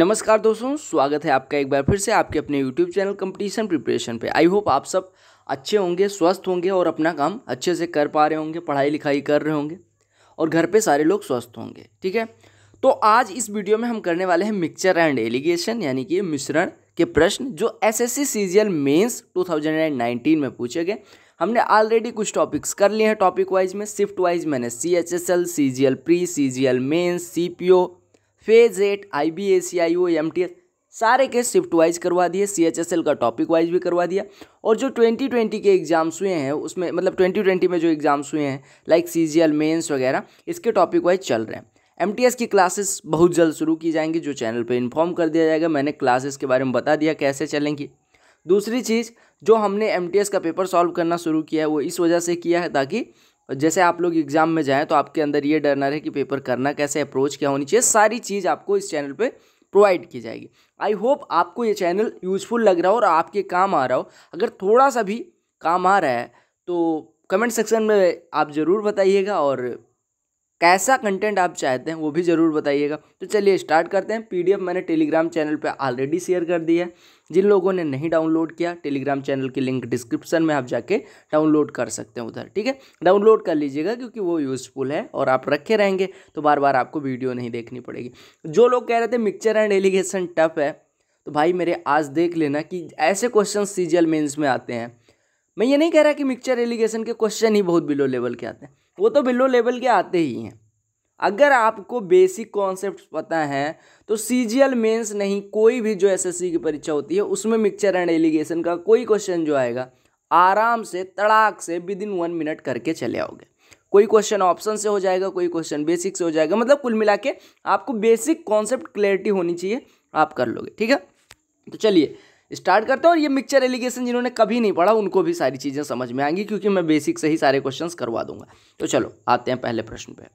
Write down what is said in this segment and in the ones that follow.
नमस्कार दोस्तों स्वागत है आपका एक बार फिर से आपके अपने YouTube चैनल कंपटीशन प्रिपरेशन पे आई होप आप सब अच्छे होंगे स्वस्थ होंगे और अपना काम अच्छे से कर पा रहे होंगे पढ़ाई लिखाई कर रहे होंगे और घर पे सारे लोग स्वस्थ होंगे ठीक है तो आज इस वीडियो में हम करने वाले हैं मिक्सचर एंड एलिगेशन यानी कि मिश्रण के प्रश्न जो S S C CGL mains two में पूछे गए हमने ऑलरेडी कुछ टॉपिक्स कर लिए हैं टॉपिक वाइज में शिफ्ट वाइज मैंने C H S L C G L pre C G L mains C P O phase eight I B A C I O M T S सारे के shift wise करवा दिए C H S L का topic wise भी करवा दिया और जो ट्वेंटी ट्वेंटी के एग्जाम्स हुए हैं उसमें मतलब ट्वेंटी ट्वेंटी में जो एग्जाम्स हुए हैं like C G L mains वगैरह इसके टॉपिक वाइज चल रहे हैं एम टी एस की क्लासेस बहुत जल्द शुरू की जाएंगी जो चैनल पर इन्फॉर्म कर दिया जाएगा मैंने क्लासेस के बारे में बता दिया कैसे चलेंगी दूसरी चीज़ जो हमने एम टी एस का पेपर सॉल्व करना शुरू किया है वो इस वजह से किया है ताकि जैसे आप लोग एग्ज़ाम में जाएँ तो आपके अंदर ये डरना रहे कि पेपर करना कैसे अप्रोच क्या होनी चाहिए सारी चीज़ आपको इस चैनल पर प्रोवाइड की जाएगी आई होप आपको ये चैनल यूजफुल लग रहा हो और आपके काम आ रहा हो अगर थोड़ा सा भी काम आ रहा है तो कमेंट सेक्शन में आप ज़रूर बताइएगा और कैसा कंटेंट आप चाहते हैं वो भी ज़रूर बताइएगा तो चलिए स्टार्ट करते हैं पीडीएफ मैंने टेलीग्राम चैनल पे ऑलरेडी शेयर कर दिया है जिन लोगों ने नहीं डाउनलोड किया टेलीग्राम चैनल की लिंक डिस्क्रिप्शन में आप जाके डाउनलोड कर सकते हैं उधर ठीक है डाउनलोड कर लीजिएगा क्योंकि वो यूज़फुल है और आप रखे रहेंगे तो बार बार आपको वीडियो नहीं देखनी पड़ेगी जो लोग कह रहे थे मिक्सचर एंड एलिगेशन टफ है तो भाई मेरे आज देख लेना कि ऐसे क्वेश्चन सीजियल मेन्स में आते हैं मैं ये नहीं कह रहा कि मिक्सचर एलिगेशन के क्वेश्चन ही बहुत बिलो लेवल के आते हैं वो तो बिलो लेवल के आते ही हैं अगर आपको बेसिक कॉन्सेप्ट पता है तो सी जी एल मेन्स नहीं कोई भी जो एस एस सी की परीक्षा होती है उसमें मिक्सचर एंड एलिगेशन का कोई क्वेश्चन जो आएगा आराम से तड़ाक से विद इन वन मिनट करके चले आओगे कोई क्वेश्चन ऑप्शन से हो जाएगा कोई क्वेश्चन बेसिक से हो जाएगा मतलब कुल मिला के आपको बेसिक कॉन्सेप्ट क्लैरिटी होनी चाहिए आप कर लोगे ठीक है तो चलिए स्टार्ट करते हैं और ये मिक्सचर एलिगेशन जिन्होंने कभी नहीं पढ़ा उनको भी सारी चीज़ें समझ में आएंगी क्योंकि मैं बेसिक से ही सारे क्वेश्चंस करवा दूंगा तो चलो आते हैं पहले प्रश्न पे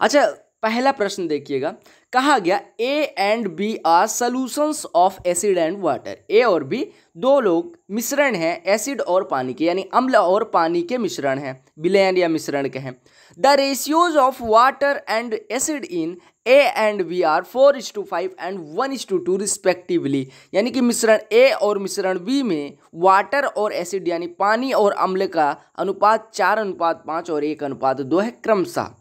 अच्छा पहला प्रश्न देखिएगा कहा गया A and B are solutions of acid and water A और बी दो लोग मिश्रण हैं एसिड और पानी के यानी अम्ल और पानी के मिश्रण हैं विलयन या मिश्रण के हैं the ratios of water and acid in A and B are four is to five and one is to two respectively यानी कि मिश्रण ए और मिश्रण बी में वाटर और एसिड यानी पानी और अम्ल का अनुपात चार अनुपात पाँच और एक अनुपात दो है क्रमशः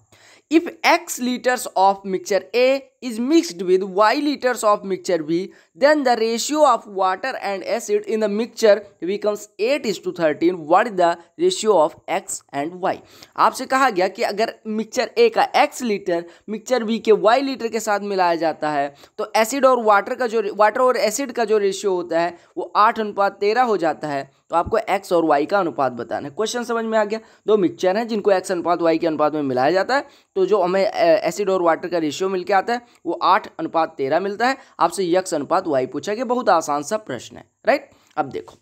if X litres of mixture A is mixed with Y litres of mixture B then the ratio of water and acid in the mixture becomes eight is to thirteen what is the ratio of X and Y आपसे कहा गया कि अगर mixture A का X litre mixture B के Y litre के साथ मिलाया जाता है तो एसिड और वाटर का जो वाटर और एसिड का जो रेशियो होता है वो आठ अनुपात तेरह हो जाता है तो आपको एक्स और वाई का अनुपात बताना है क्वेश्चन समझ में आ गया दो मिक्सचर हैं जिनको एक्स अनुपात वाई के अनुपात में मिलाया जाता है तो जो हमें एसिड और वाटर का रेशियो मिलकर आता है वो आठ अनुपात तेरह मिलता है आपसे यक्स अनुपात वाई पूछा गया बहुत आसान सा प्रश्न है राइट अब देखो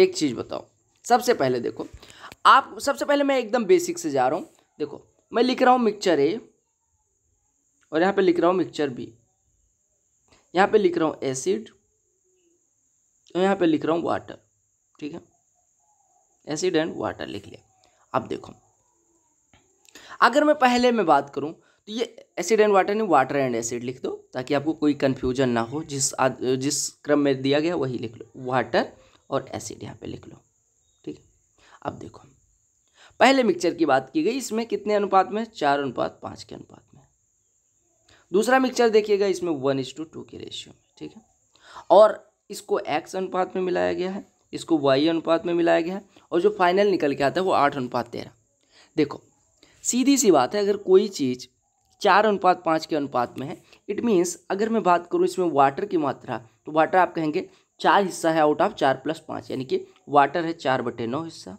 एक चीज़ बताओ सबसे पहले देखो आप सबसे पहले मैं एकदम बेसिक से जा रहा हूँ देखो मैं लिख रहा हूँ मिक्सचर ए और यहाँ पे लिख रहा हूँ मिक्सचर बी यहाँ पे लिख रहा हूँ एसिड और यहाँ पे लिख रहा हूँ वाटर ठीक है एसिड एंड वाटर लिख लिया अब देखो अगर मैं पहले में बात करूँ तो ये एसिड एंड वाटर नहीं वाटर एंड एसिड लिख दो ताकि आपको कोई कन्फ्यूजन ना हो जिस जिस क्रम में दिया गया वही लिख लो वाटर और एसिड यहाँ पे लिख लो ठीक है अब देखो पहले मिक्सचर की बात की गई इसमें कितने अनुपात में चार अनुपात पाँच के अनुपात में दूसरा मिक्सचर देखिएगा इसमें वन इज टू टू के रेशियो में ठीक है और इसको एक्स अनुपात में मिलाया गया है इसको वाई अनुपात में मिलाया गया है और जो फाइनल निकल के आता है वो आठ अनुपात तेरह देखो सीधी सी बात है अगर कोई चीज़ चार अनुपात पाँच के अनुपात में है इट मीन्स अगर मैं बात करूँ इसमें वाटर की मात्रा तो वाटर आप कहेंगे चार हिस्सा है आउट ऑफ चार प्लस पाँच यानी कि वाटर है चार बटे नौ हिस्सा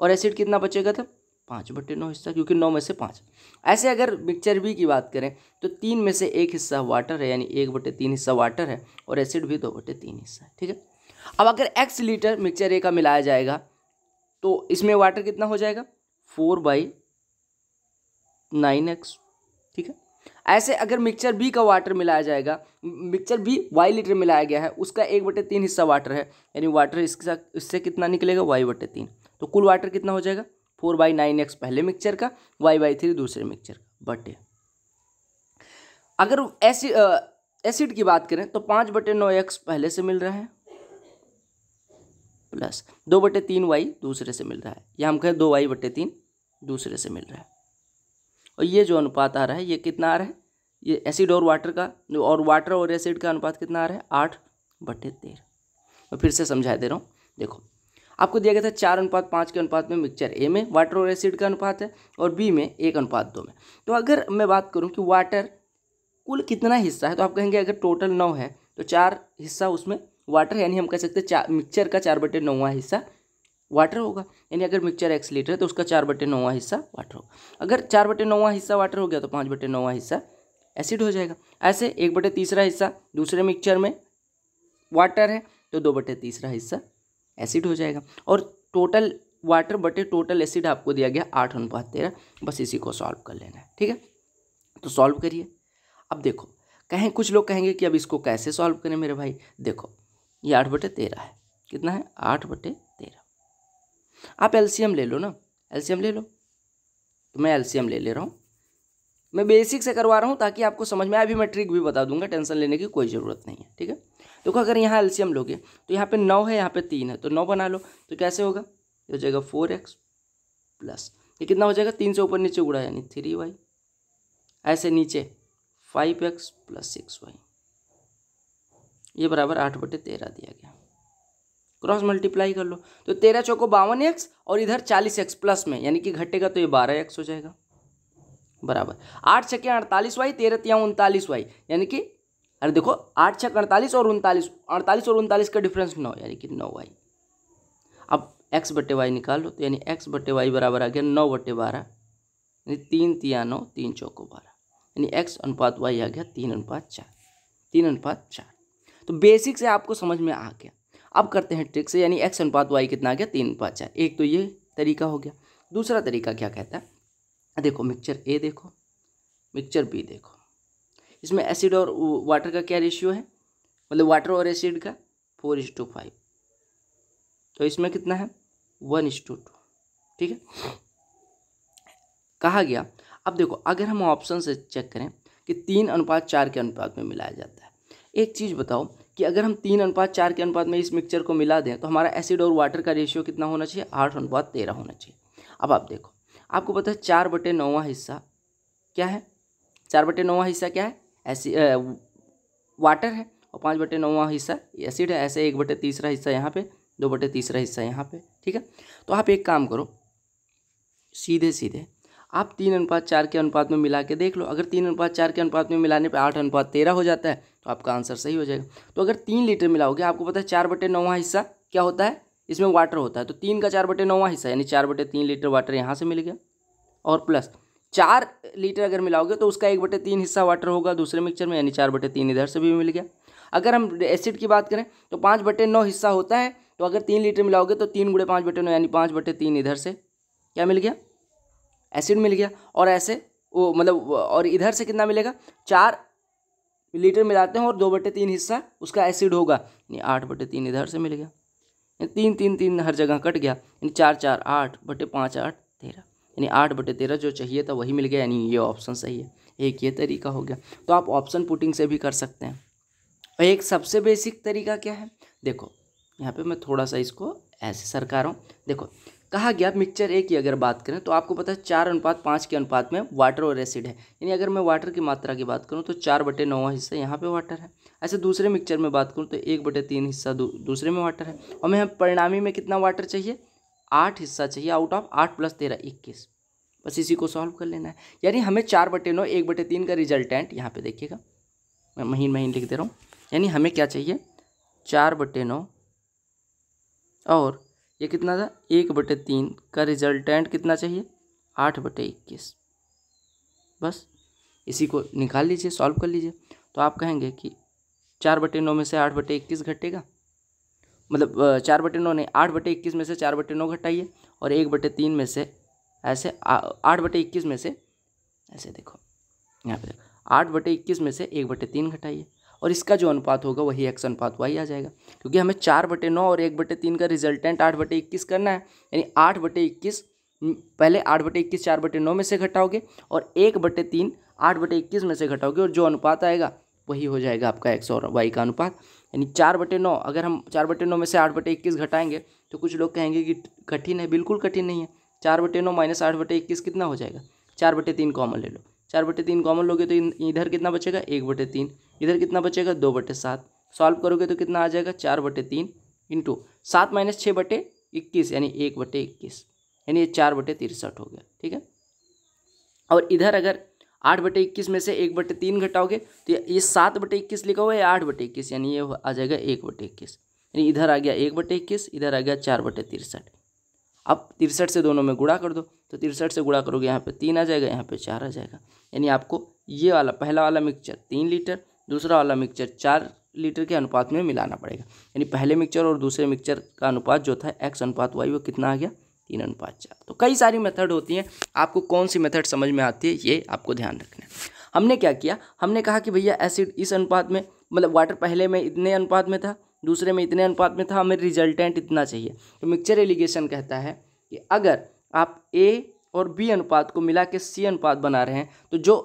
और एसिड कितना बचेगा था पाँच बटे नौ हिस्सा क्योंकि नौ में से पाँच ऐसे अगर मिक्सचर बी की बात करें तो तीन में से एक हिस्सा वाटर है यानी एक बटे तीन हिस्सा वाटर है और एसिड भी दो बटे तीन हिस्सा है ठीक है अब अगर एक्स लीटर मिक्सचर ए का मिलाया जाएगा तो इसमें वाटर कितना हो जाएगा फोर बाई नाइन एक्स ठीक है ऐसे अगर मिक्सचर बी का वाटर मिलाया जाएगा मिक्सचर बी वाई लीटर मिलाया गया है उसका एक बटे तीन हिस्सा वाटर है यानी वाटर इसके साथ इससे कितना निकलेगा वाई बटे तीन तो कुल वाटर कितना हो जाएगा फोर बाई नाइन एक्स पहले मिक्सचर का वाई बाई थ्री दूसरे मिक्सचर का बटे अगर एसिड एसिड की बात करें तो पाँच बटे नौ एक्स पहले से मिल रहा है प्लस दो बटे तीन वाई दूसरे से मिल रहा है या हम कहें दो वाई बटे तीन दूसरे से मिल रहा है और ये जो अनुपात आ रहा है ये कितना आ रहा है ये एसिड और वाटर का और वाटर और एसिड का अनुपात कितना आ रहा है आठ बटे तेरह मैं फिर से समझा दे रहा हूँ देखो आपको दिया गया था चार अनुपात पाँच के अनुपात में मिक्सचर ए में वाटर और एसिड का अनुपात है और बी में एक अनुपात दो में तो अगर मैं बात करूँ कि वाटर कुल कितना हिस्सा है तो आप कहेंगे अगर टोटल नौ है तो चार हिस्सा उसमें वाटर यानी हम कह सकते हैं चार मिक्सचर का चार बटे नौवा हिस्सा वाटर होगा यानी अगर मिक्सचर एक्स लीटर है तो उसका चार बटे नौवा हिस्सा वाटर होगा अगर चार बटे नौवा हिस्सा वाटर हो गया तो पाँच बटे नौवा हिस्सा एसिड हो जाएगा ऐसे एक बटे तीसरा हिस्सा दूसरे मिक्सचर में वाटर है तो दो बटे तीसरा हिस्सा एसिड हो जाएगा और टोटल वाटर बटे टोटल एसिड आपको दिया गया आठ अनुपात तेरह बस इसी को सॉल्व कर लेना है ठीक है तो सॉल्व करिए अब देखो कहें कुछ लोग कहेंगे कि अब इसको कैसे सॉल्व करें मेरे भाई देखो ये आठ बटे तेरह है कितना है आठ बटे तेरह आप एलसीएम ले लो ना एलसीएम ले लो तो मैं एलसीएम ले ले रहा हूँ मैं बेसिक से करवा रहा हूँ ताकि आपको समझ में आए अभी मैं ट्रिक भी बता दूंगा टेंशन लेने की कोई ज़रूरत नहीं है ठीक है देखो अगर यहाँ एलसीएम लोगे तो यहाँ पे नौ है यहाँ पे तीन है तो नौ बना लो तो कैसे होगा ये हो जाएगा फोर एक्स प्लस ये कितना हो जाएगा तीन से ऊपर नीचे उड़ा यानी थ्री वाई ऐसे नीचे five X plus six Y ये बराबर आठ बटे तेरह दिया गया क्रॉस मल्टीप्लाई कर लो तो तेरह चौको बावन एक्स और इधर चालीस एक्स प्लस में यानी कि घटेगा तो ये बारह एक्स हो जाएगा बराबर आठ छके अड़तालीस वाई तेरह तिया उनतालीस वाई यानी कि अरे देखो आठ छक अड़तालीस और उनतालीस अड़तालीस और उनतालीस का डिफरेंस नौ यानी कि नौ वाई अब एक्स बटे वाई निकाल लो तो यानी एक्स बटे वाई बराबर आ गया नौ बटे बारह यानी तीन तिया नौ तीन चौको बारह यानी एक्स अनुपात वाई आ गया तीन अनुपात चार तीन अनुपात चार तो बेसिक से आपको समझ में आ गया अब करते हैं ट्रिक से यानी एक्स अनुपात वाई कितना आ गया तीन अनुपात चार एक तो ये तरीका हो गया दूसरा तरीका क्या कहता है देखो मिक्सचर ए देखो मिक्सचर बी देखो इसमें एसिड और वाटर का क्या रेशियो है मतलब वाटर और एसिड का फोर इज टू फाइव तो इसमें कितना है वन इज टू टू ठीक है कहा गया अब देखो अगर हम ऑप्शन से चेक करें कि तीन अनुपात चार के अनुपात में मिलाया जाता है एक चीज़ बताओ कि अगर हम तीन अनुपात चार के अनुपात में इस मिक्सचर को मिला दें तो हमारा एसिड और वाटर का रेशियो कितना होना चाहिए आठ अनुपात तेरह होना चाहिए अब आप देखो आपको पता है चार बटे नौवा हिस्सा क्या है चार बटे नौवा हिस्सा क्या है ऐसी वाटर है और पाँच बटे नौवा हिस्सा एसिड है ऐसे एक बटे तीसरा हिस्सा यहाँ पे दो बटे तीसरा हिस्सा यहाँ पे ठीक है तो आप एक काम करो सीधे सीधे आप तीन अनुपात चार के अनुपात में मिला के देख लो अगर तीन अनुपात चार के अनुपात में मिलाने पर आठ अनुपात तेरह हो जाता है तो आपका आंसर सही हो जाएगा तो अगर तीन लीटर मिलाओगे आपको पता है चार बटे नौवा हिस्सा क्या होता है इसमें वाटर होता है तो तीन का चार बटे नौवा हिस्सा यानी चार बटे तीन लीटर वाटर यहाँ से मिल गया और प्लस चार लीटर अगर मिलाओगे तो उसका एक बटे तीन हिस्सा वाटर होगा दूसरे मिक्सचर में यानी चार बटे तीन इधर से भी मिल गया अगर हम एसिड की बात करें तो पाँच बटे नौ हिस्सा होता है तो अगर तीन लीटर मिलाओगे तो तीन गुड़े पाँच बटे नौ यानी पाँच बटे तीन इधर से क्या मिल गया एसिड मिल गया और ऐसे वो मतलब और इधर से कितना मिलेगा चार लीटर मिलाते हैं और दो बटे तीन हिस्सा उसका एसिड होगा यानी आठ बटे तीन इधर से मिल गया तीन तीन तीन हर जगह कट गया यानी चार चार आठ बटे पाँच आठ तेरह यानी आठ बटे तेरह जो चाहिए था वही मिल गया यानी ये ऑप्शन सही है एक ये तरीका हो गया तो आप ऑप्शन पुटिंग से भी कर सकते हैं और एक सबसे बेसिक तरीका क्या है देखो यहाँ पे मैं थोड़ा सा इसको ऐसे सरकार हूँ देखो कहा गया मिक्सचर ए की अगर बात करें तो आपको पता है चार अनुपात पाँच के अनुपात में वाटर और एसिड है यानी अगर मैं वाटर की मात्रा की बात करूँ तो चार बटे नौवा हिस्सा यहाँ पे वाटर है ऐसे दूसरे मिक्सचर में बात करूँ तो एक बटे तीन हिस्सा दू, दूसरे में वाटर है और मैं परिणामी में कितना वाटर चाहिए आठ हिस्सा चाहिए आउट ऑफ आठ प्लस तेरह इक्कीस बस इसी को सॉल्व कर लेना है यानी हमें चार बटे नौ एक बटे तीन का रिजल्टेंट यहाँ पर देखिएगा मैं महीन महीन लिख दे रहा हूँ यानी हमें क्या चाहिए चार बटे नौ और ये कितना था एक बटे तीन का रिजल्टेंट कितना चाहिए आठ बटे इक्कीस बस इसी को निकाल लीजिए सॉल्व कर लीजिए तो आप कहेंगे कि चार बटे नौ में से आठ बटे इक्कीस घटेगा मतलब चार बटे नौ नहीं आठ बटे इक्कीस में से चार बटे नौ घटाइए और एक बटे तीन में से ऐसे आठ बटे इक्कीस में से ऐसे देखो यहाँ पे देखो आठ बटे इक्कीस में से एक बटे तीन घटाइए और इसका जो अनुपात होगा वही एक्स अनुपात वाई आ जाएगा क्योंकि हमें चार बटे नौ और एक बटे तीन का रिजल्टेंट आठ बटे इक्कीस करना है यानी आठ बटे इक्कीस हम्म, पहले आठ बटे इक्कीस चार बटे नौ में से घटाओगे और एक बटे तीन आठ बटे इक्कीस में से घटाओगे और जो अनुपात आएगा वही हो जाएगा आपका एक्स और वाई का अनुपात यानी चार बटे नौ अगर हम चार बटे नौ में से आठ बटे इक्कीस घटाएंगे तो कुछ लोग कहेंगे कि कठिन है बिल्कुल कठिन नहीं है चार बटे नौ माइनस आठ बटे इक्कीस कितना हो जाएगा चार बटे तीन कॉमन ले लो चार बटे तीन कॉमन लोगे तो इधर कितना बचेगा एक बटे तीन इधर कितना बचेगा दो बटे सात सॉल्व करोगे तो कितना आ जाएगा चार बटे तीन इंटू सात माइनस छः बटे इक्कीस यानी एक बटे इक्कीस यानी ये चार बटे तिरसठ हो गया ठीक है और इधर अगर आठ बटे इक्कीस में से एक बटे तीन घटाओगे तो ये सात बटे इक्कीस लिखा हुआ है आठ बटे इक्कीस यानी ये आ जाएगा एक बटे इक्कीस यानी इधर आ गया एक बटे इक्कीस इधर आ गया चार बटे तिरसठ अब तिरसठ से दोनों में गुड़ा कर दो तो तिरसठ से गुड़ा करोगे यहाँ पे तीन आ जाएगा यहाँ पे चार आ जाएगा यानी आपको ये वाला पहला वाला मिक्सचर तीन लीटर दूसरा वाला मिक्सचर चार लीटर के अनुपात में मिलाना पड़ेगा यानी पहले मिक्सचर और दूसरे मिक्सचर का अनुपात जो था एक्स अनुपात वाई वो कितना आ गया तीन अनुपात चार तो कई सारी मेथड होती हैं आपको कौन सी मेथड समझ में आती है ये आपको ध्यान रखना है हमने क्या किया हमने कहा कि भैया एसिड इस अनुपात में मतलब वाटर पहले में इतने अनुपात में था दूसरे में इतने अनुपात में था हमें रिजल्टेंट इतना चाहिए तो मिक्सचर एलिगेशन कहता है कि अगर आप ए और बी अनुपात को मिला के सी अनुपात बना रहे हैं तो जो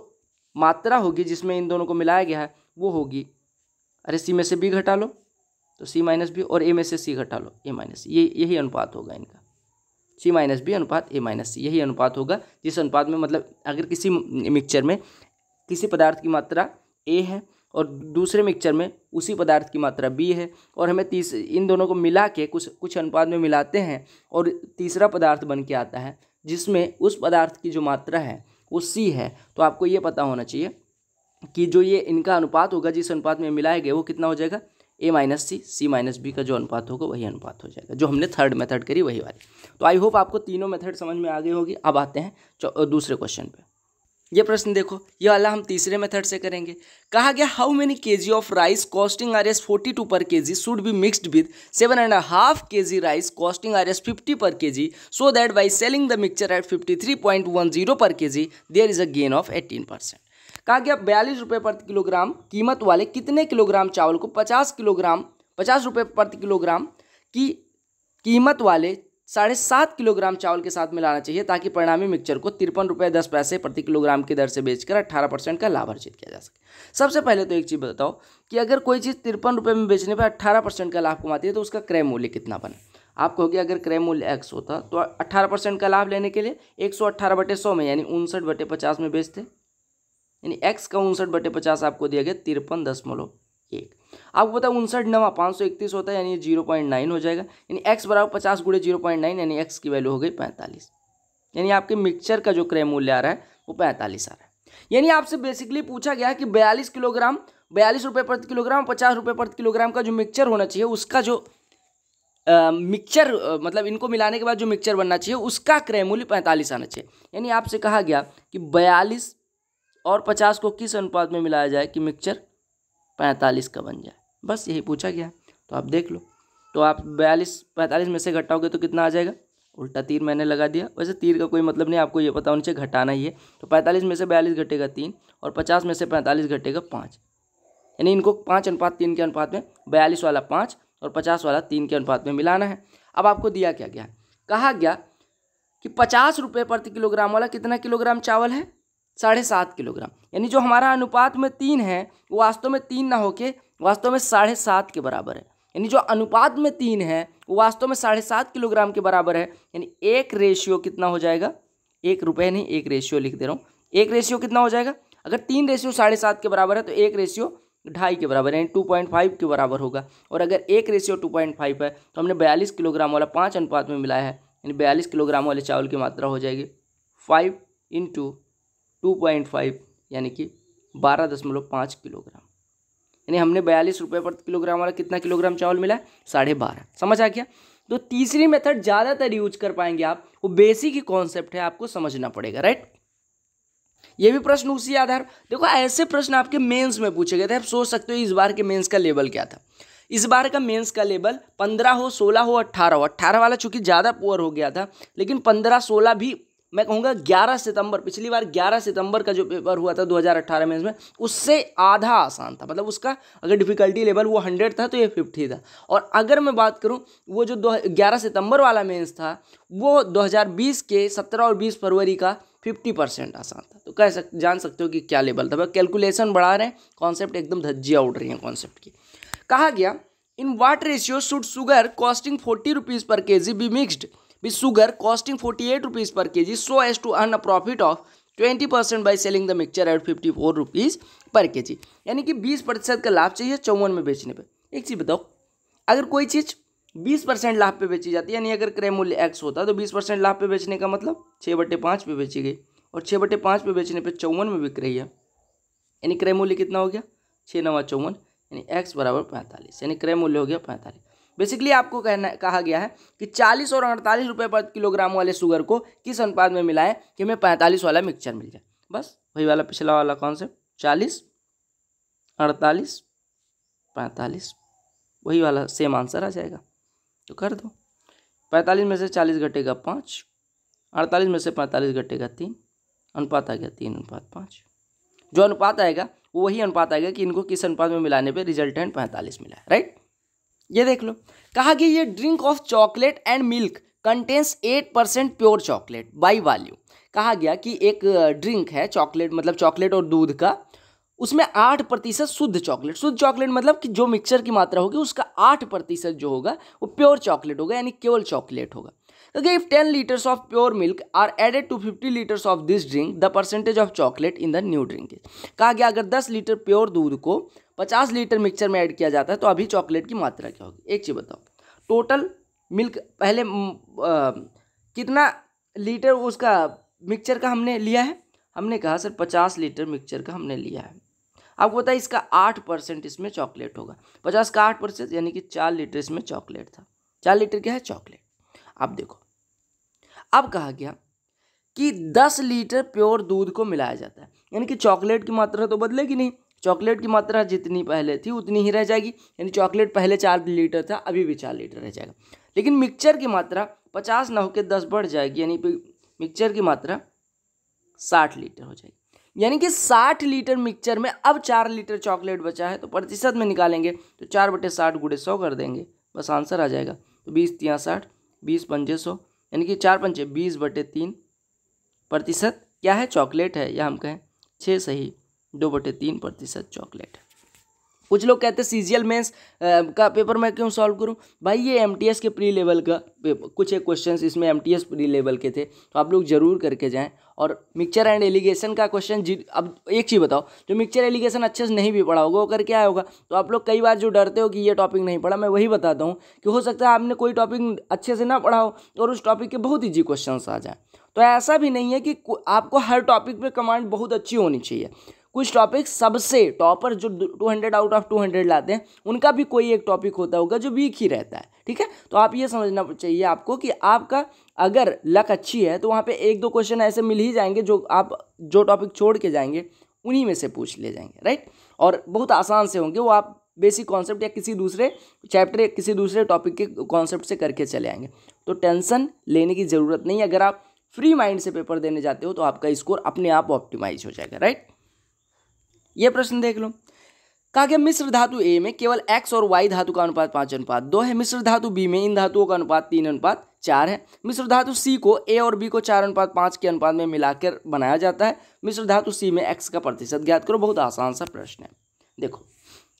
मात्रा होगी जिसमें इन दोनों को मिलाया गया है वो होगी अरे सी में से बी घटा लो तो सी माइनस बी और ए में से सी घटा लो ए माइनस ये यही अनुपात होगा इनका सी माइनस बी अनुपात ए माइनस सी यही अनुपात होगा जिस अनुपात में मतलब अगर किसी मिक्सचर में किसी पदार्थ की मात्रा ए है और दूसरे मिक्सचर में उसी पदार्थ की मात्रा बी है और हमें तीस इन दोनों को मिला के कुछ कुछ अनुपात में मिलाते हैं और तीसरा पदार्थ बन के आता है जिसमें उस पदार्थ की जो मात्रा है वो सी है तो आपको ये पता होना चाहिए कि जो ये इनका अनुपात होगा जिस अनुपात में मिलाया गया वो कितना हो जाएगा A minus C C minus B का जो अनुपात होगा वही अनुपात हो जाएगा जो हमने थर्ड मेथड करी वही वाली तो आई होप आपको तीनों मेथड समझ में आ गई होगी अब आते हैं दूसरे क्वेश्चन पे ये प्रश्न देखो ये वाला हम तीसरे मेथड से करेंगे कहा गया how many K G of rice costing R S forty two per K G should be mixed with seven and half K G rice costing R S fifty per K G so that by selling the mixture at fifty three point one zero per K G there is a gain of eighteen percent कहा गया बयालीस रुपये प्रति kilogram कीमत वाले कितने kilogram चावल को पचास किलोग्राम पचास रुपये प्रति किलोग्राम की कीमत वाले साढ़े सात किलोग्राम चावल के साथ मिलाना चाहिए ताकि परिणामी मिक्सचर को तिरपन रुपये दस पैसे प्रति किलोग्राम की दर से बेचकर अट्ठारह परसेंट का लाभ अर्जित किया जा सके सबसे पहले तो एक चीज़ बताओ कि अगर कोई चीज़ तिरपन रुपये में बेचने पर अट्ठारह परसेंट का लाभ कमाती है तो उसका क्रय मूल्य कितना बने आप कहोगे अगर क्रय मूल्य एक्स होता तो अट्ठारह परसेंट का लाभ लेने के लिए एक सौ अट्ठारह बटे सौ में यानी उनसठ बटे पचास में बेचते यानी एक्स का उनसठ बटे पचास आपको दिया गया तिरपन दशमलव एक आपको पता है उनसठ नवा पाँच सौ इकतीस होता है यानी जीरो पॉइंट नाइन हो जाएगा यानी एक्स बराबर पचास गुड़े जीरो पॉइंट नाइन यानी एक्स की वैल्यू हो गई पैंतालीस यानी आपके मिक्सचर का जो क्रय मूल्य आ रहा है वो पैंतालीस आ रहा है यानी आपसे बेसिकली पूछा गया कि बयालीस किलोग्राम बयालीस रुपये प्रति किलोग्राम पचास रुपये प्रति किलोग्राम का जो मिक्सचर होना चाहिए उसका जो मिक्सचर मतलब इनको मिलाने के बाद जो मिक्सचर बनना चाहिए उसका क्रय मूल्य पैंतालीस आना चाहिए यानी आपसे कहा गया कि बयालीस और पचास को किस अनुपात में मिलाया जाए कि मिक्सचर पैंतालीस का बन जाए बस यही पूछा गया तो आप देख लो तो आप बयालीस पैंतालीस में से घटाओगे तो कितना आ जाएगा उल्टा तीर मैंने लगा दिया वैसे तीर का कोई मतलब नहीं आपको ये पता होना चाहिए घटाना ही है तो पैंतालीस में से बयालीस घटेगा तीन और पचास में से पैंतालीस घटेगा पाँच यानी इनको पाँच अनुपात तीन के अनुपात में बयालीस वाला पाँच और पचास वाला तीन के अनुपात में मिलाना है अब आपको दिया क्या गया कहा गया कि पचास रुपये प्रति किलोग्राम वाला कितना किलोग्राम चावल है साढ़े सात किलोग्राम यानी जो हमारा अनुपात में तीन है वो वास्तव में तीन ना होके वास्तव में साढ़े सात के बराबर है यानी जो अनुपात में तीन है वो वास्तव में साढ़े सात किलोग्राम के बराबर है यानी एक रेशियो कितना हो जाएगा एक रुपये नहीं एक रेशियो लिख दे रहा हूँ एक रेशियो कितना हो जाएगा अगर तीन रेशियो साढ़े सात के बराबर है तो एक रेशियो ढाई के बराबर यानी टू पॉइंट फाइव के बराबर होगा और अगर एक रेशियो टू पॉइंट फाइव है तो हमने बयालीस किलोग्राम वाला पाँच अनुपात में मिलाया है यानी बयालीस किलोग्राम वाले चावल की मात्रा हो जाएगी five into two point five यानी कि बारह दशमलव पाँच किलोग्राम यानी हमने बयालीस रुपये पर किलोग्राम वाला कितना किलोग्राम चावल मिला है साढ़े बारह समझ आ गया तो तीसरी मेथड ज़्यादातर यूज कर पाएंगे आप वो बेसिक ही कॉन्सेप्ट है आपको समझना पड़ेगा राइट ये भी प्रश्न उसी आधार देखो ऐसे प्रश्न आपके मेंस में पूछे गए थे आप सोच सकते हो इस बार के मेंस का लेवल क्या था इस बार का मेंस का लेवल पंद्रह हो सोलह हो अट्ठारह हो अट्ठारह वाला चूंकि ज़्यादा पुअर हो गया था लेकिन पंद्रह सोलह भी मैं कहूँगा 11 सितंबर पिछली बार 11 सितंबर का जो पेपर हुआ था 2018 में इसमें उससे आधा आसान था मतलब उसका अगर डिफ़िकल्टी लेवल वो 100 था तो ये 50 था और अगर मैं बात करूँ वो जो 11 सितंबर वाला मेंस था वो 2020 के 17 और 20 फरवरी का फिफ्टी परसेंट आसान था तो कह सक जान सकते हो कि क्या लेवल था भाई कैलकुलेशन बढ़ा रहे हैं कॉन्सेप्ट एकदम धज्जियाँ उड़ रही हैं कॉन्सेप्ट की कहा गया in what ratio should sugar costing forty rupees per K G be mixed costing forty eight rupees per K G so as to earn a profit of twenty percent by selling the mixture at fifty four rupees per K जी यानी कि बीस प्रतिशत का लाभ चाहिए चौवन में बेचने पर एक चीज़ बताओ अगर कोई चीज़ बीस परसेंट लाभ पे बेची जाती है यानी अगर क्रय मूल्य एक्स होता तो बीस परसेंट लाभ पे बेचने का मतलब छः बटे पाँच पे बेची गई और छः बटे पाँच पे बेचने पर चौवन में बिक रही है यानी क्रय मूल्य कितना हो गया छः नवा चौवन यानी एक्स बराबर पैंतालीस यानी क्रय मूल्य हो गया पैंतालीस बेसिकली आपको कहना कहा गया है कि चालीस और अड़तालीस रुपये पर किलोग्राम वाले शुगर को किस अनुपात में मिलाएं कि हमें पैंतालीस वाला मिक्सचर मिल जाए बस वही वाला पिछला वाला कौन से चालीस अड़तालीस पैंतालीस वही वाला सेम आंसर आ जाएगा तो कर दो पैंतालीस में से चालीस घटेगा पाँच अड़तालीस में से पैंतालीस घटेगा तीन अनुपात आ गया तीन अनुपात पाँच जो अनुपात आएगा वो वही अनुपात आएगा कि इनको किस अनुपात में मिलाने पे रिजल्टेंट पैंतालीस मिला है राइट ये देख लो कहा कि ये drink of chocolate and milk contains eight percent pure chocolate by value कहा गया कि एक ड्रिंक है चॉकलेट मतलब चॉकलेट और दूध का उसमें आठ प्रतिशत शुद्ध चॉकलेट शुद्ध चॉकलेट मतलब कि जो मिक्सचर की मात्रा होगी उसका आठ प्रतिशत जो होगा वो प्योर चॉकलेट होगा यानी केवल चॉकलेट होगा क्योंकि if ten litres of pure milk are added to fifty litres of this drink the percentage of chocolate in the new drink कहा गया अगर दस लीटर प्योर दूध को पचास लीटर मिक्सचर में ऐड किया जाता है तो अभी चॉकलेट की मात्रा क्या होगी एक चीज़ बताओ टोटल मिल्क पहले आ, कितना लीटर उसका मिक्सचर का हमने लिया है हमने कहा सर पचास लीटर मिक्सचर का हमने लिया है आपको पता है इसका आठ परसेंट इसमें चॉकलेट होगा पचास का आठ परसेंट यानी कि चार लीटर इसमें चॉकलेट था चार लीटर क्या है चॉकलेट आप देखो अब कहा गया कि दस लीटर प्योर दूध को मिलाया जाता है यानी कि चॉकलेट की मात्रा तो बदलेगी नहीं चॉकलेट की मात्रा जितनी पहले थी उतनी ही रह जाएगी यानी चॉकलेट पहले चार लीटर था अभी भी चार लीटर रह जाएगा लेकिन मिक्सचर की मात्रा पचास न होकर दस बढ़ जाएगी यानी मिक्सचर की मात्रा साठ लीटर हो जाएगी यानी कि साठ लीटर मिक्सचर में अब चार लीटर चॉकलेट बचा है तो प्रतिशत में निकालेंगे तो चार बटे साठ गुड़े सौ कर देंगे बस आंसर आ जाएगा तो बीस तिया साठ बीस पंजे सौ यानी कि चार पंचे बीस बटे तीन प्रतिशत क्या है चॉकलेट है या हम कहें छः सही दो बटे तीन प्रतिशत चॉकलेट है कुछ लोग कहते हैं सी मेंस मेन्स का पेपर मैं क्यों सॉल्व करूँ भाई ये एम टी एस के प्री लेवल का कुछ एक क्वेश्चन इसमें M T S pre level के थे तो आप लोग ज़रूर करके जाएँ और मिक्सचर एंड एलिगेशन का क्वेश्चन जी अब एक चीज़ बताओ जो मिक्सचर एलिगेशन अच्छे से नहीं भी पढ़ा होगा वो करके आया होगा तो आप लोग कई बार जो डरते हो कि ये टॉपिक नहीं पढ़ा मैं वही बताता हूँ कि हो सकता है आपने कोई टॉपिक अच्छे से ना पढ़ा हो और उस टॉपिक के बहुत ईजी क्वेश्चन आ जाए तो ऐसा भी नहीं है कि आपको हर टॉपिक पर कमांड बहुत अच्छी होनी चाहिए कुछ टॉपिक सबसे टॉपर जो 200 आउट ऑफ 200 लाते हैं उनका भी कोई एक टॉपिक होता होगा जो वीक ही रहता है ठीक है तो आप ये समझना चाहिए आपको कि आपका अगर लक अच्छी है तो वहाँ पे एक दो क्वेश्चन ऐसे मिल ही जाएंगे जो आप जो टॉपिक छोड़ के जाएंगे उन्हीं में से पूछ ले जाएंगे राइट और बहुत आसान से होंगे वो आप बेसिक कॉन्सेप्ट या किसी दूसरे चैप्टर या किसी दूसरे टॉपिक के कॉन्सेप्ट से करके चले आएंगे तो टेंशन लेने की ज़रूरत नहीं अगर आप फ्री माइंड से पेपर देने जाते हो तो आपका स्कोर अपने आप ऑप्टिमाइज हो जाएगा राइट ये प्रश्न देख लो कहा गया मिश्र धातु ए में केवल एक्स और वाई धातु का अनुपात पाँच अनुपात दो है मिश्र धातु बी में इन धातुओं का अनुपात तीन अनुपात चार है मिश्र धातु सी को ए और बी को चार अनुपात पाँच के अनुपात में मिलाकर बनाया जाता है मिश्र धातु सी में एक्स का प्रतिशत ज्ञात करो बहुत आसान सा प्रश्न है देखो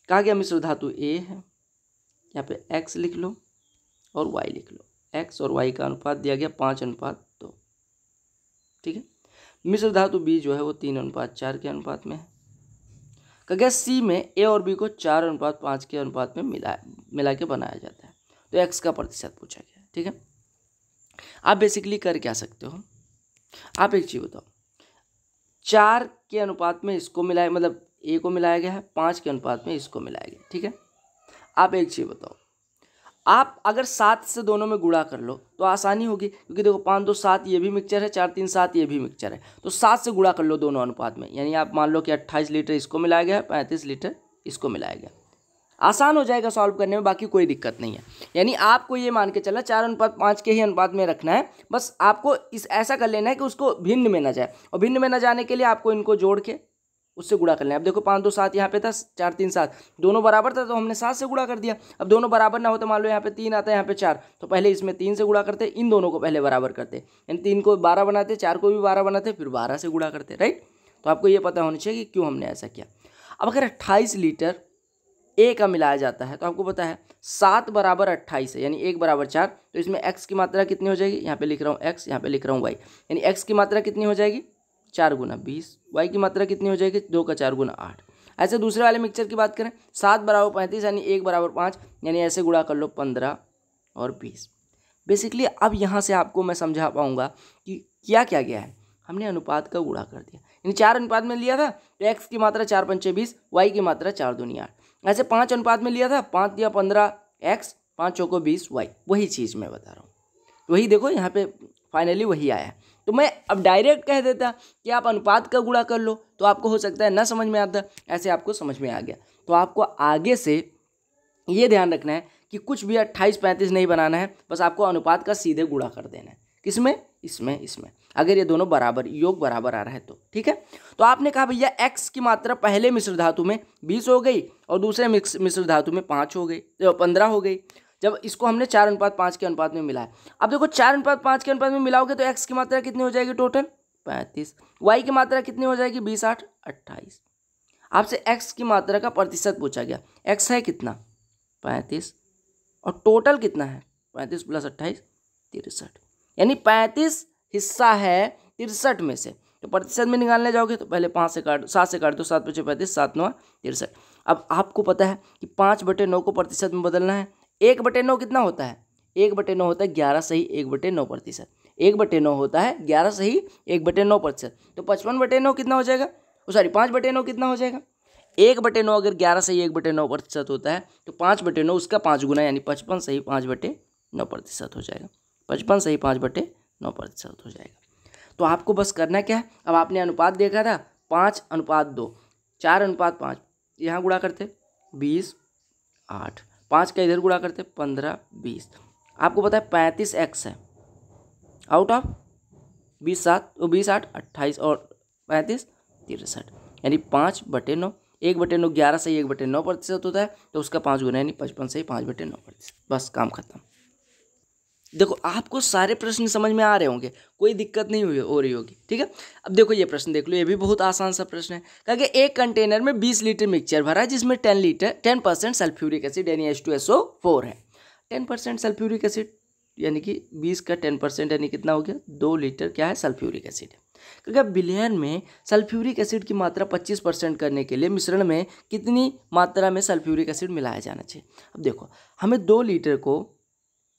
कहा गया मिश्र धातु ए है यहाँ पे एक्स लिख लो और वाई लिख लो एक्स और वाई का अनुपात दिया गया पाँच अनुपात दो ठीक है मिश्र धातु बी जो है वो तीन अनुपात चार के अनुपात में है तो गैस सी में ए और बी को चार अनुपात पाँच के अनुपात में मिला मिला के बनाया जाता है तो एक्स का प्रतिशत पूछा गया ठीक है आप बेसिकली कर क्या सकते हो आप एक चीज़ बताओ चार के अनुपात में इसको मिलाया मतलब ए को मिलाया गया है पाँच के अनुपात में इसको मिलाया गया ठीक है आप एक चीज़ बताओ आप अगर सात से दोनों में गुड़ा कर लो तो आसानी होगी क्योंकि देखो पाँच दो सात ये भी मिक्सचर है चार तीन सात ये भी मिक्सचर है तो सात से गुड़ा कर लो दोनों अनुपात में यानी आप मान लो कि अट्ठाईस लीटर इसको मिलाया गया है पैंतीस लीटर इसको मिलाया गया आसान हो जाएगा सॉल्व करने में बाकी कोई दिक्कत नहीं है यानी आपको ये मान के चलना चार अनुपात पाँच के ही अनुपात में रखना है बस आपको इस ऐसा कर लेना है कि उसको भिन्न में ना जाए और भिन्न में ना जाने के लिए आपको इनको जोड़ के उससे गुड़ा कर लें अब देखो पाँच दो सात यहाँ पे था चार तीन सात दोनों बराबर था तो हमने सात से गुड़ा कर दिया अब दोनों बराबर ना हो तो मान लो यहाँ पे तीन आता है यहाँ पे चार तो पहले इसमें तीन से गुड़ा करते इन दोनों को पहले बराबर करते यानी तीन को बारह बनाते चार को भी बारह बनाते फिर बारह से गुड़ा करते राइट तो आपको ये पता होना चाहिए कि क्यों हमने ऐसा किया अब अगर अट्ठाईस लीटर ए का मिलाया जाता है तो आपको पता है सात बराबर अट्ठाईस है यानी एक बराबर चार तो इसमें एक्स की मात्रा कितनी हो जाएगी यहाँ पे लिख रहा हूँ एक्स यहाँ पे लिख रहा हूँ वाई यानी एक्स की मात्रा कितनी हो जाएगी चार गुना बीस वाई की मात्रा कितनी हो जाएगी दो का चार गुना आठ ऐसे दूसरे वाले मिक्सचर की बात करें सात बराबर पैंतीस यानी एक बराबर पाँच यानी ऐसे गुड़ा कर लो पंद्रह और बीस बेसिकली अब यहाँ से आपको मैं समझा पाऊँगा कि क्या क्या गया है हमने अनुपात का गुड़ा कर दिया यानी चार अनुपात में लिया था तो एक्स की मात्रा चार पंचे बीस वाई की मात्रा चार दूनी आठ ऐसे पाँच अनुपात में लिया था पाँच दिया पंद्रह एक्स पाँच चौको बीस वाई वही चीज़ मैं बता रहा हूँ वही देखो यहाँ पे फाइनली वही आया है तो मैं अब डायरेक्ट कह देता कि आप अनुपात का गुणा कर लो तो आपको हो सकता है ना समझ में आता ऐसे आपको समझ में आ गया तो आपको आगे से ये ध्यान रखना है कि कुछ भी अट्ठाईस पैंतीस नहीं बनाना है बस आपको अनुपात का सीधे गुणा कर देना है किसमें इसमें इसमें अगर ये दोनों बराबर योग बराबर आ रहा है तो ठीक है तो आपने कहा भैया एक्स की मात्रा पहले मिश्र धातु में बीस हो गई और दूसरे मिश्र धातु में पाँच हो गई पंद्रह हो गई जब इसको हमने चार अनुपात पाँच के अनुपात में मिला है अब देखो चार अनुपात पाँच के अनुपात में मिलाओगे तो एक्स की मात्रा कितनी हो जाएगी टोटल पैंतीस वाई की मात्रा कितनी हो जाएगी बीस आठ अट्ठाईस आपसे एक्स की मात्रा का प्रतिशत पूछा गया एक्स है कितना पैंतीस और टोटल कितना है पैंतीस प्लस अट्ठाईस तिरसठ यानी पैंतीस हिस्सा है तिरसठ में से तो प्रतिशत में निकालने जाओगे तो पहले पाँच से काट सात से काट दो सात पचे पैंतीस सात नौ तिरसठ अब आपको पता है कि पाँच बटे नौ को प्रतिशत में बदलना है एक बटे नौ कितना होता है एक बटे नौ होता है ग्यारह सही एक बटे नौ प्रतिशत एक बटे नौ होता है ग्यारह सही एक बटे नौ प्रतिशत तो पचपन बटे नौ कितना हो जाएगा सॉरी पाँच बटे नौ कितना हो जाएगा एक बटे नौ अगर ग्यारह सही एक बटे नौ प्रतिशत होता है तो पाँच बटे नौ उसका पाँच गुना यानी पचपन सही पाँच बटे नौ प्रतिशत हो जाएगा पचपन सही पाँच बटे नौ प्रतिशत हो जाएगा तो आपको बस करना क्या है अब आपने अनुपात देखा था पाँच अनुपात दो चार अनुपात पाँच यहाँ गुड़ा करते बीस आठ पाँच का इधर गुड़ा करते पंद्रह बीस आपको पता है पैंतीस एक्स है आउट ऑफ बीस सात तो बीस आठ अट्ठाईस और पैंतीस तिरसठ यानी पाँच बटे नौ एक बटे नौ ग्यारह से एक बटे नौ प्रतिशत होता है तो उसका पाँच गुना यानी पचपन से ही पाँच बटे नौ प्रतिशत बस काम खत्म देखो आपको सारे प्रश्न समझ में आ रहे होंगे कोई दिक्कत नहीं हुई हो रही होगी ठीक है अब देखो ये प्रश्न देख लो ये भी बहुत आसान सा प्रश्न है कहा कि एक कंटेनर में 20 लीटर मिक्सचर भरा है जिसमें 10 लीटर 10 परसेंट सल्फ्यूरिक एसिड यानी H two S O four है 10 परसेंट सल्फ्यूरिक एसिड यानी कि 20 का 10 परसेंट यानी कितना हो गया दो लीटर क्या है सल्फ्यूरिक एसिड क्योंकि बिलियन में सल्फ्यूरिक एसिड की मात्रा 25 परसेंट करने के लिए मिश्रण में कितनी मात्रा में सल्फ्यूरिक एसिड मिलाया जाना चाहिए अब देखो हमें दो लीटर को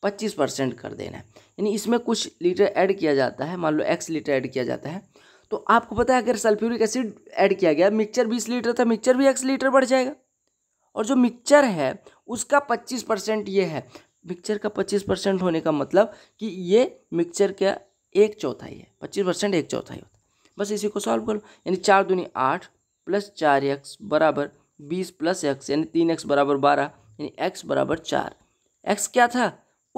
पच्चीस परसेंट कर देना है यानी इसमें कुछ लीटर ऐड किया जाता है मान लो एक्स लीटर ऐड किया जाता है तो आपको पता है अगर सल्फ्यूरिक एसिड ऐड किया गया मिक्सचर बीस लीटर था मिक्सचर भी एक्स लीटर बढ़ जाएगा और जो मिक्सचर है उसका पच्चीस परसेंट ये है मिक्सचर का पच्चीस परसेंट होने का मतलब कि ये मिक्सचर का एक चौथाई है पच्चीस परसेंट एक चौथाई होता है बस इसी को सॉल्व कर लो यानी चार दूनी आठ प्लस चार एक्स बराबर बीस प्लस एक्स यानी तीन एक्स बराबर बारह यानी एक्स बराबर चार एक्स क्या था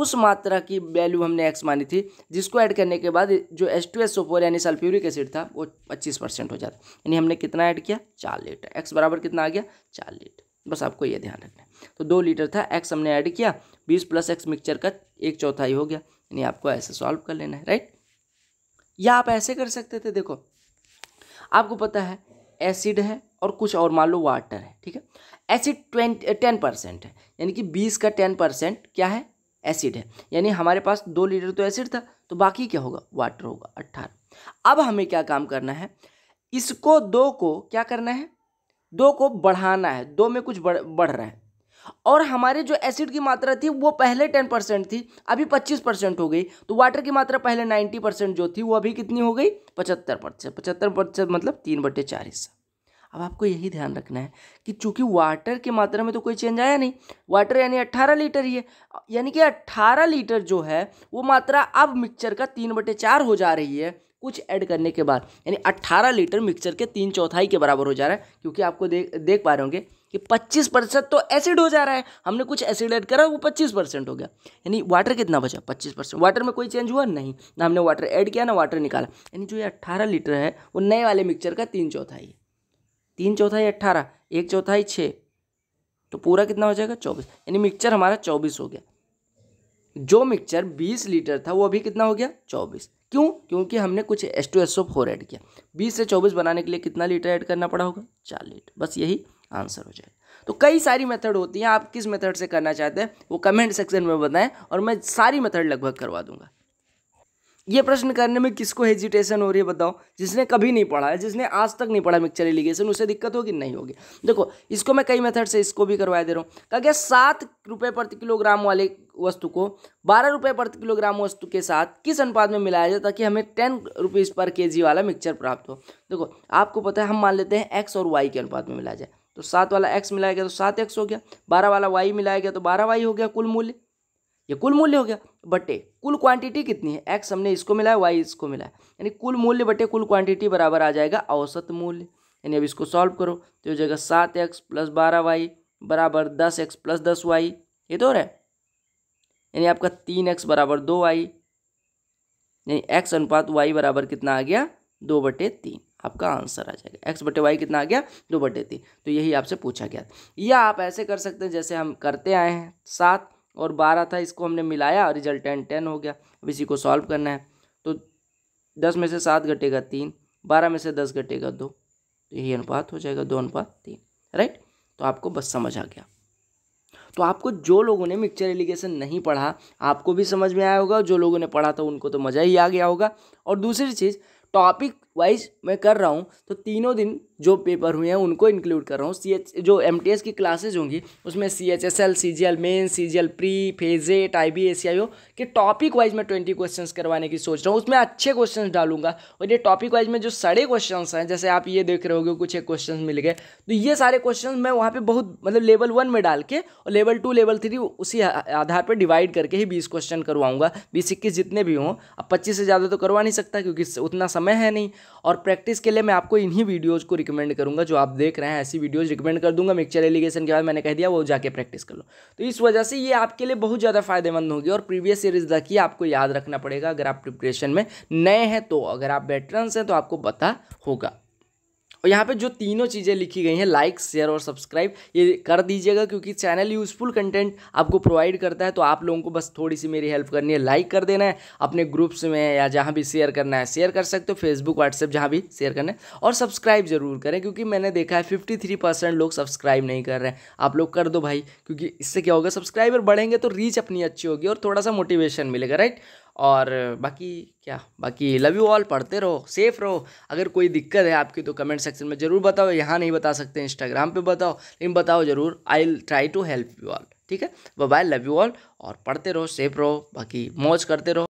उस मात्रा की वैल्यू हमने एक्स मानी थी जिसको ऐड करने के बाद जो S two S O four यानी सल्फ्यूरिक एसिड था वो पच्चीस परसेंट हो जाता यानी हमने कितना ऐड किया चार लीटर एक्स बराबर कितना आ गया चार लीटर बस आपको ये ध्यान रखना है तो दो लीटर था एक्स हमने ऐड किया बीस प्लस एक्स मिक्सचर का एक चौथाई हो गया यानी आपको ऐसे सॉल्व कर लेना है राइट या आप ऐसे कर सकते थे देखो आपको पता है एसिड है और कुछ और मान लो वाटर है ठीक है एसिड ट्वेंटी टेन परसेंट है यानी कि बीस का टेन परसेंट क्या है एसिड है यानी हमारे पास दो लीटर तो एसिड था तो बाकी क्या होगा वाटर होगा अट्ठारह अब हमें क्या काम करना है इसको दो को क्या करना है दो को बढ़ाना है दो में कुछ बढ़ बढ़ रहा है और हमारे जो एसिड की मात्रा थी वो पहले टेन परसेंट थी अभी पच्चीस परसेंट हो गई तो वाटर की मात्रा पहले नाइन्टी परसेंट जो थी वो अभी कितनी हो गई पचहत्तर परसेंट पचहत्तर परसेंट मतलब तीन बटे चार हिस्सा अब आपको यही ध्यान रखना है कि चूंकि वाटर की मात्रा में तो कोई चेंज आया नहीं वाटर यानी अट्ठारह लीटर ही है यानी कि अट्ठारह लीटर जो है वो मात्रा अब मिक्सचर का तीन बटे चार हो जा रही है कुछ ऐड करने के बाद यानी 18 लीटर मिक्सचर के तीन चौथाई के बराबर हो जा रहा है क्योंकि आपको देख देख पा रहे होंगे कि 25 परसेंट तो एसिड हो जा रहा है हमने कुछ एसिड ऐड करा वो 25 परसेंट हो गया यानी वाटर कितना बचा 25 परसेंट वाटर में कोई चेंज हुआ नहीं ना हमने वाटर ऐड किया ना वाटर निकाला यानी जो ये 18 लीटर है वो नए वाले मिक्सचर का तीन चौथाई है तीन चौथाई अट्ठारह एक चौथाई छः तो पूरा कितना हो जाएगा चौबीस यानी मिक्सचर हमारा चौबीस हो गया जो मिक्सचर बीस लीटर था वो अभी कितना हो गया चौबीस क्यों क्योंकि हमने कुछ S two S O four add किया बीस से चौबीस बनाने के लिए कितना लीटर ऐड करना पड़ा होगा चार लीटर बस यही आंसर हो जाएगा तो कई सारी मेथड होती हैं आप किस मेथड से करना चाहते हैं वो कमेंट सेक्शन में बताएं और मैं सारी मेथड लगभग करवा दूंगा ये प्रश्न करने में किसको हेजिटेशन हो रही है बताओ जिसने कभी नहीं पढ़ा है जिसने आज तक नहीं पढ़ा मिक्सचर इलीगेशन उसे दिक्कत होगी नहीं होगी देखो इसको मैं कई मेथड से इसको भी करवाया दे रहा हूँ कहा गया सात रुपये प्रति किलोग्राम वाले वस्तु को बारह रुपये प्रति किलोग्राम वस्तु के साथ किस अनुपात में मिलाया जाए ताकि हमें टेन रुपीज़ पर के जी वाला मिक्सचर प्राप्त हो देखो आपको पता है हम मान लेते हैं एक्स और वाई के अनुपात में मिलाया जाए तो सात वाला एक्स मिलाया गया तो सात एक्स हो गया बारह वाला वाई मिलाया गया तो बारह वाई हो गया कुल मूल्य ये कुल मूल्य हो गया बटे कुल क्वांटिटी कितनी है एक्स हमने इसको मिला है वाई इसको मिला है यानी कुल मूल्य बटे कुल क्वांटिटी बराबर आ जाएगा औसत मूल्य यानी अब इसको सॉल्व करो तो हो जाएगा सात एक्स प्लस बारह वाई बराबर दस एक्स प्लस दस वाई ये तो है यानी आपका तीन एक्स बराबर दो वाई यानी एक्स अनुपात वाई बराबर कितना आ गया दो बटे तीन आपका आंसर आ जाएगा एक्स बटे वाई कितना आ गया दो बटे तीन तो यही आपसे पूछा गया या आप ऐसे कर सकते हैं जैसे हम करते आए हैं सात और बारह था इसको हमने मिलाया टेन टेन हो गया अब इसी को सॉल्व करना है तो दस में से सात घटेगा तीन बारह में से दस घटेगा दो तो यही अनुपात हो जाएगा दो अनुपात तीन राइट तो आपको बस समझ आ गया तो आपको जो लोगों ने मिक्सचर एलिगेशन नहीं पढ़ा आपको भी समझ में आया होगा जो लोगों ने पढ़ा था उनको तो मज़ा ही आ गया होगा और दूसरी चीज़ टॉपिक वाइज मैं कर रहा हूँ तो तीनों दिन जो पेपर हुए हैं उनको इंक्लूड कर रहा हूँ सी एच जो एम टी एस की क्लासेज होंगी उसमें C H S L C G L main C G L pre phase eight I B A C I O के टॉपिक वाइज मैं ट्वेंटी क्वेश्चन करवाने की सोच रहा हूँ उसमें अच्छे क्वेश्चन डालूंगा और ये टॉपिक वाइज में जो सारे क्वेश्चन हैं जैसे आप ये देख रहे हो कुछ एक क्वेश्चन मिल गए तो ये सारे क्वेश्चन मैं वहाँ पर बहुत मतलब लेवल वन में डाल के और लेवल टू लेवल थ्री उसी आधार पर डिवाइड करके ही बीस क्वेश्चन करवाऊँगा बीस इक्कीस जितने भी हों अब पच्चीस से ज़्यादा तो करवा नहीं सकता क्योंकि उतना समय है नहीं और प्रैक्टिस के लिए मैं आपको इन्हीं वीडियोज़ को रिकमेंड करूँगा जो आप देख रहे हैं ऐसी वीडियोज़ रिकमेंड कर दूंगा मिक्सचर एलिगेशन के बाद मैंने कह दिया वो जाके प्रैक्टिस कर लो तो इस वजह से ये आपके लिए बहुत ज़्यादा फायदेमंद होगी और प्रीवियस सीरीज तक ही आपको याद रखना पड़ेगा अगर आप प्रिपरेशन में नए हैं तो अगर आप वेटरन्स हैं तो आपको पता होगा और यहाँ पे जो तीनों चीज़ें लिखी गई हैं लाइक शेयर और सब्सक्राइब ये कर दीजिएगा क्योंकि चैनल यूज़फुल कंटेंट आपको प्रोवाइड करता है तो आप लोगों को बस थोड़ी सी मेरी हेल्प करनी है लाइक कर देना है अपने ग्रुप्स में या जहाँ भी शेयर करना है शेयर कर सकते हो फेसबुक व्हाट्सएप जहाँ भी शेयर करना है और सब्सक्राइब ज़रूर करें क्योंकि मैंने देखा है फिफ्टी लोग सब्सक्राइब नहीं कर रहे हैं आप लोग कर दो भाई क्योंकि इससे क्या होगा सब्सक्राइबर बढ़ेंगे तो रीच अपनी अच्छी होगी और थोड़ा सा मोटिवेशन मिलेगा राइट और बाकी क्या बाकी लव यू ऑल पढ़ते रहो सेफ रहो अगर कोई दिक्कत है आपकी तो कमेंट सेक्शन में ज़रूर बताओ यहाँ नहीं बता सकते इंस्टाग्राम पे बताओ लेकिन बताओ ज़रूर I try to help you all ठीक है बाय लव यू ऑल और पढ़ते रहो सेफ रहो बाकी मौज करते रहो